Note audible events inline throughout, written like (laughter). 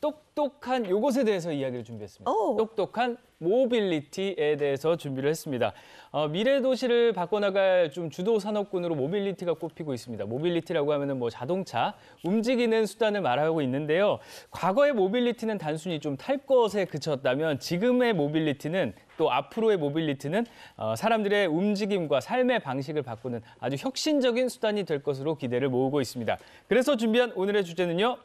똑똑한 요것에 대해서 이야기를 준비했습니다. 오. 똑똑한 모빌리티에 대해서 준비를 했습니다. 어, 미래 도시를 바꿔나갈 좀 주도 산업군으로 모빌리티가 꼽히고 있습니다. 모빌리티라고 하면은 뭐 자동차, 움직이는 수단을 말하고 있는데요. 과거의 모빌리티는 단순히 좀 탈 것에 그쳤다면 지금의 모빌리티는 또 앞으로의 모빌리티는 어, 사람들의 움직임과 삶의 방식을 바꾸는 아주 혁신적인 수단이 될 것으로 기대를 모으고 있습니다. 그래서 준비한 오늘의 주제는요.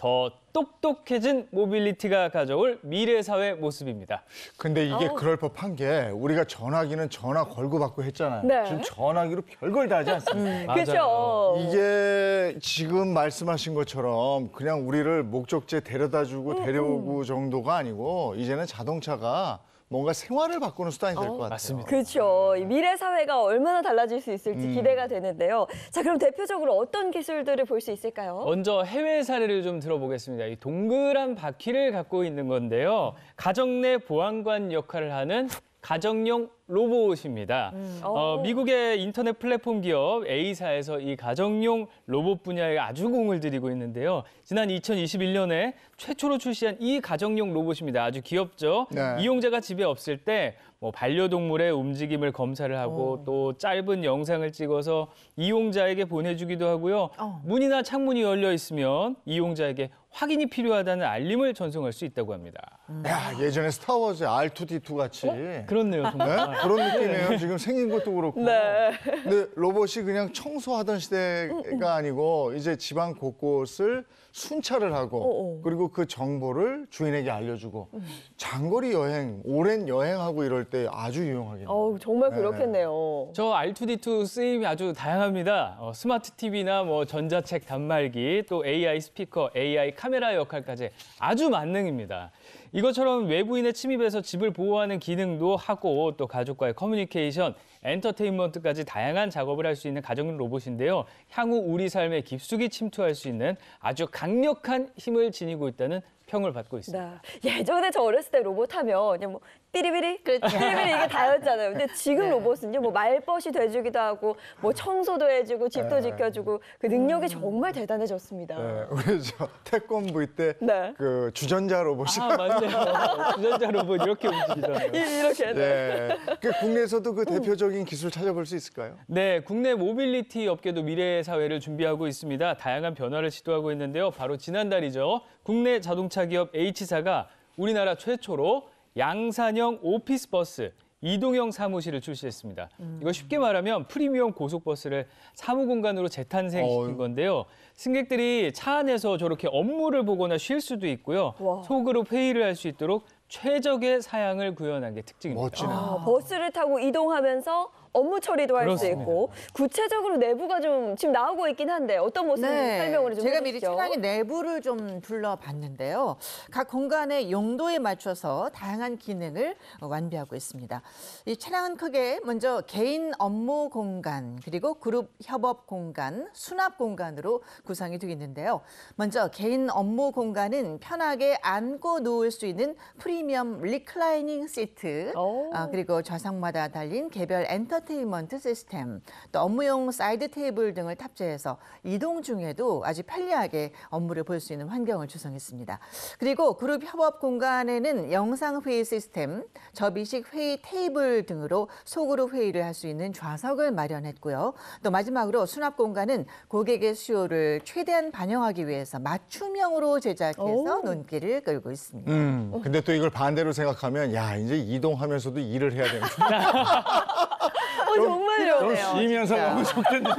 더 똑똑해진 모빌리티가 가져올 미래 사회 모습입니다. 근데 이게 어. 그럴 법한 게 우리가 전화기는 전화 걸고 받고 했잖아요. 네. 지금 전화기로 별걸 다 하지 않습니까? 음, 그렇죠. 이게 지금 말씀하신 것처럼 그냥 우리를 목적지에 데려다주고 음, 데려오고 음. 정도가 아니고 이제는 자동차가 뭔가 생활을 바꾸는 수단이 될것 어, 같아요. 맞습니다. 그렇죠. 미래 사회가 얼마나 달라질 수 있을지 음. 기대가 되는데요. 자, 그럼 대표적으로 어떤 기술들을 볼 수 있을까요? 먼저 해외 사례를 좀 들어보겠습니다. 이 동그란 바퀴를 갖고 있는 건데요. 가정 내 보안관 역할을 하는 가정용 로봇입니다. 음. 어, 미국의 인터넷 플랫폼 기업 A사에서 이 가정용 로봇 분야에 아주 공을 들이고 있는데요. 지난 2021년에 최초로 출시한 이 가정용 로봇입니다. 아주 귀엽죠. 네. 이용자가 집에 없을 때뭐 반려동물의 움직임을 검사를 하고 오. 또 짧은 영상을 찍어서 이용자에게 보내주기도 하고요. 어. 문이나 창문이 열려 있으면 이용자에게 확인이 필요하다는 알림을 전송할 수 있다고 합니다. 음. 야, 예전에 스타워즈 R2D2 같이 어? 그렇네요, 정말. 네? 그런 네. 느낌이에요. 지금 생긴 것도 그렇고. 네. 근데 로봇이 그냥 청소하던 시대가 아니고 이제 집안 곳곳을 순찰을 하고 어, 어. 그리고 그 정보를 주인에게 알려주고 음. 장거리 여행, 오랜 여행하고 이럴 때 아주 유용하겠네요. 어 정말 네. 그렇겠네요. 저 R2D2 쓰임이 아주 다양합니다. 어, 스마트 TV나 뭐 전자책 단말기, 또 AI 스피커, AI 카메라 역할까지 아주 만능입니다. 이것처럼 외부인의 침입에서 집을 보호하는 기능도 하고 또 가족과의 커뮤니케이션, 엔터테인먼트까지 다양한 작업을 할 수 있는 가정용 로봇인데요. 향후 우리 삶에 깊숙이 침투할 수 있는 아주 강력한 힘을 지니고 있다는 평을 받고 있습니다. 네. 예전에 저 어렸을 때 로봇 하면 그냥 뭐 삐리삐리 그렇죠. 삐리삐리 이게 다였잖아요. 근데 지금 네. 로봇은요, 뭐 말벗이 돼주기도 하고, 뭐 청소도 해주고, 집도 네. 지켜주고, 그 능력이 음. 정말 대단해졌습니다. 네, 우리 저 태권부 때그 주전자 로봇이 아 맞네요. (laughs) 주전자 로봇 이렇게 움직이잖아요. 이렇게. 네. 그 국내에서도 그 대표적인 기술 찾아볼 수 있을까요? 네, 국내 모빌리티 업계도 미래 사회를 준비하고 있습니다. 다양한 변화를 시도하고 있는데요. 바로 지난달이죠. 국내 자동차 기업 H사가 우리나라 최초로 양산형 오피스 버스 이동형 사무실을 출시했습니다. 음. 이거 쉽게 말하면 프리미엄 고속버스를 사무 공간으로 재탄생시킨 건데요. 승객들이 차 안에서 저렇게 업무를 보거나 쉴 수도 있고요. 와. 속으로 회의를 할 수 있도록 최적의 사양을 구현한 게 특징입니다. 멋지네. 아, 버스를 타고 이동하면서 업무 처리도 할 수 있고 구체적으로 내부가 좀 지금 나오고 있긴 한데 어떤 모습 인 네. 설명을 좀 제가 해주시죠. 미리 차량의 내부를 좀 둘러봤는데요. 각 공간의 용도에 맞춰서 다양한 기능을 완비하고 있습니다. 이 차량은 크게 먼저 개인 업무 공간 그리고 그룹 협업 공간, 수납 공간으로 구성이 되어 있는데요. 먼저 개인 업무 공간은 편하게 앉고 누울 수 있는 프리미엄 리클라이닝 시트, 오. 어, 그리고 좌상마다 달린 개별 엔터 엔터테인먼트 시스템, 또 업무용 사이드 테이블 등을 탑재해서 이동 중에도 아주 편리하게 업무를 볼 수 있는 환경을 조성했습니다. 그리고 그룹 협업 공간에는 영상 회의 시스템, 접이식 회의 테이블 등으로 속으로 회의를 할 수 있는 좌석을 마련했고요. 또 마지막으로 수납 공간은 고객의 수요를 최대한 반영하기 위해서 맞춤형으로 제작해서 오. 눈길을 끌고 있습니다. 음, 근데 또 이걸 반대로 생각하면 야 이제 이동하면서도 일을 해야 되는거나 (laughs) 어, 정말 이네요면서 먹고 싶겠는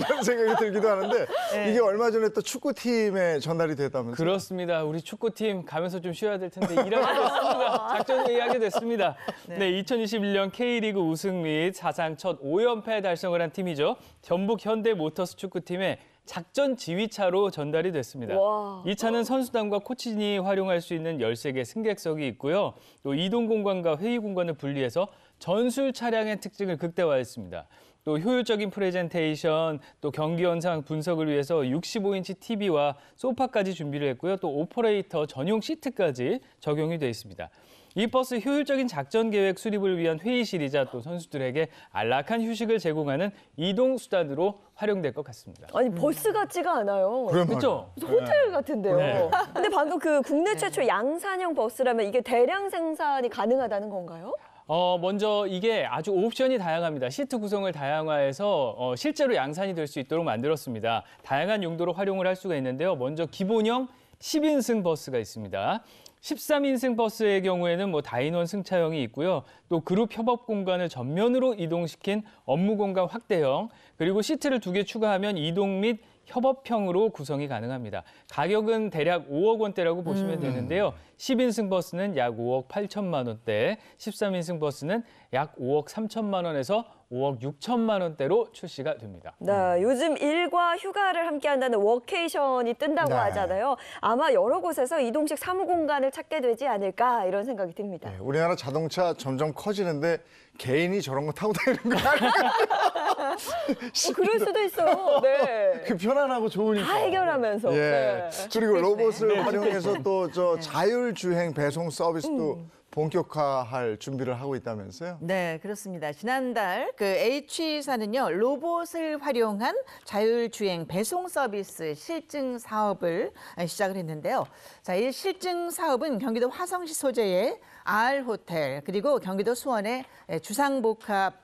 이런, 생각이 들기도 하는데 네. 이게 얼마 전에 또 축구팀에 전달이 됐다면서요? 그렇습니다. 우리 축구팀 가면서 좀 쉬어야 될 텐데 일하 작전 회의하게 됐습니다. 네. 네, 2021년 K리그 우승 및 사상 첫 5연패 달성을 한 팀이죠. 전북 현대모터스 축구팀의 작전 지휘차로 전달이 됐습니다. 와. 이 차는 선수단과 코치진이 활용할 수 있는 13개 승객석이 있고요. 또 이동 공간과 회의 공간을 분리해서 전술 차량의 특징을 극대화했습니다. 또 효율적인 프레젠테이션, 또 경기 현상 분석을 위해서 65인치 TV와 소파까지 준비를 했고요. 또 오퍼레이터 전용 시트까지 적용이 되어 있습니다. 이 버스 효율적인 작전 계획 수립을 위한 회의실이자 또 선수들에게 안락한 휴식을 제공하는 이동 수단으로 활용될 것 같습니다. 아니 버스 같지가 않아요. 그렇죠. 호텔 네. 같은데요. 네. 근데 방금 그 국내 네. 최초 양산형 버스라면 이게 대량 생산이 가능하다는 건가요? 어, 먼저 이게 아주 옵션이 다양합니다. 시트 구성을 다양화해서 어, 실제로 양산이 될 수 있도록 만들었습니다. 다양한 용도로 활용을 할 수가 있는데요. 먼저 기본형 10인승 버스가 있습니다. 13인승 버스의 경우에는 뭐 다인원 승차형이 있고요. 또 그룹 협업 공간을 전면으로 이동시킨 업무 공간 확대형, 그리고 시트를 두 개 추가하면 이동 및 협업형으로 구성이 가능합니다. 가격은 대략 5억 원대라고 보시면 음. 되는데요. 10인승 버스는 약 5억 8천만 원대, 13인승 버스는 약 5억 3천만 원에서 5억 6천만 원대로 출시가 됩니다. 네, 요즘 일과 휴가를 함께한다는 워케이션이 뜬다고 네. 하잖아요. 아마 여러 곳에서 이동식 사무공간을 찾게 되지 않을까 이런 생각이 듭니다. 네, 우리나라 자동차 점점 커지는데 개인이 저런 거 타고 다니는 거아니에 (laughs) 어, 그럴 수도 있어요. (laughs) 네. 그 편안하고 좋으니까. 다 해결하면서. 예. 네. 그리고 로봇을 네. 활용해서 네. 또저 네. 자율주행 배송 서비스도 음. 본격화할 준비를 하고 있다면서요? 네, 그렇습니다. 지난달 그 H사는요 로봇을 활용한 자율주행 배송 서비스 실증 사업을 시작을 했는데요. 자, 이 실증 사업은 경기도 화성시 소재의 R 호텔 그리고 경기도 수원의 주상복합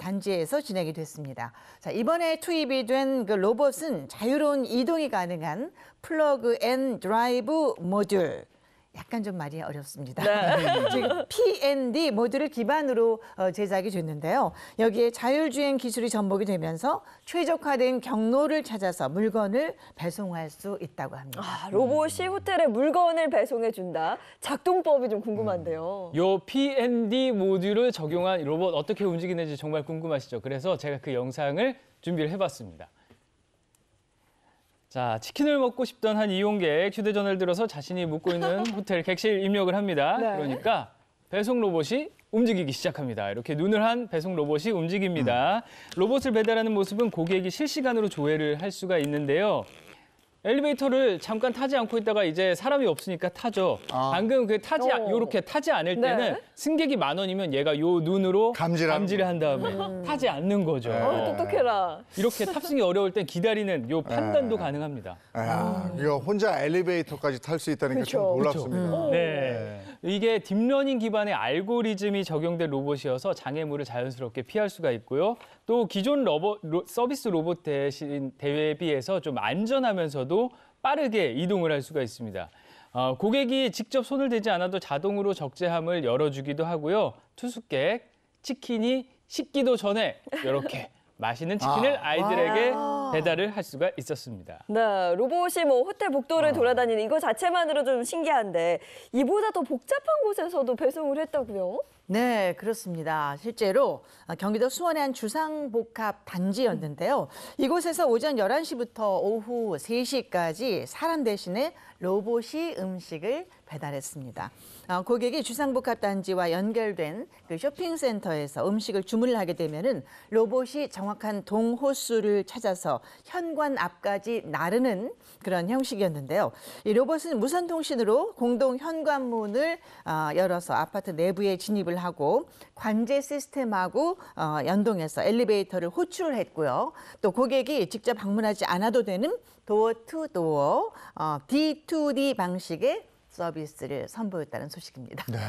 단지에서 진행이 됐습니다. 자, 이번에 투입이 된 그 로봇은 자유로운 이동이 가능한 플러그 앤 드라이브 모듈 약간 좀 말이 어렵습니다. 네. 지금 P&D 모듈을 기반으로 어, 제작이 됐는데요. 여기에 자율주행 기술이 접목이 되면서 최적화된 경로를 찾아서 물건을 배송할 수 있다고 합니다. 아, 로봇이 음. 호텔에 물건을 배송해 준다. 작동법이 좀 궁금한데요. 음. 요 P&D 모듈을 적용한 로봇 어떻게 움직이는지 정말 궁금하시죠? 그래서 제가 그 영상을 준비를 해봤습니다. 자, 치킨을 먹고 싶던 한 이용객 휴대전화를 들어서 자신이 묵고 있는 (laughs) 호텔 객실 입력을 합니다. 네. 그러니까 배송 로봇이 움직이기 시작합니다. 이렇게 눈을 한 배송 로봇이 움직입니다. 음. 로봇을 배달하는 모습은 고객이 실시간으로 조회를 할 수가 있는데요. 엘리베이터를 잠깐 타지 않고 있다가 이제 사람이 없으니까 타죠. 아. 방금 그 타지 어. 요렇게 타지 않을 네. 때는 네. 승객이 만 원이면 얘가 요 눈으로 감지를, 감지를 한 다음에 음. 타지 않는 거죠. 네. 어, 똑똑해라. 이렇게 탑승이 어려울 땐 기다리는 요 네. 판단도 네. 가능합니다. 야, 아, 이거 혼자 엘리베이터까지 탈 수 있다는 게 좀 놀랍습니다. 네. 네. 이게 딥러닝 기반의 알고리즘이 적용된 로봇이어서 장애물을 자연스럽게 피할 수가 있고요. 또 기존 로봇, 로, 서비스 로봇 대신 대비해서 회에좀 안전하면서도 빠르게 이동을 할 수가 있습니다. 어, 고객이 직접 손을 대지 않아도 자동으로 적재함을 열어주기도 하고요. 투숙객, 치킨이 식기도 전에 이렇게 (laughs) 맛있는 치킨을 아. 이들에게 배달을 할 수가 있었습니다. 네, 로봇이 뭐 호텔 복도를 아. 돌아다니는 이거 자체만으로 좀 신기한데 이보다 더 복잡한 곳에서도 배송을 했다고요? 네, 그렇습니다. 실제로 아, 경기도 수원의 한 주상복합 단지였는데요. 이곳에서 오전 11시부터 오후 3시까지 사람 대신에 로봇이 음식을 배달했습니다. 아, 고객이 주상복합 단지와 연결된 그 쇼핑센터에서 음식을 주문을 하게 되면은 로봇이 정확한 동호수를 찾아서 현관 앞까지 나르는 그런 형식이었는데요. 이 로봇은 무선 통신으로 공동 현관문을 아, 열어서 아파트 내부에 진입을 하고 관제 시스템하고 어, 연동해서 엘리베이터를 호출을 했고요. 또 고객이 직접 방문하지 않아도 되는 도어 투 도어 어, D2D 방식의 서비스를 선보였다는 소식입니다. 네.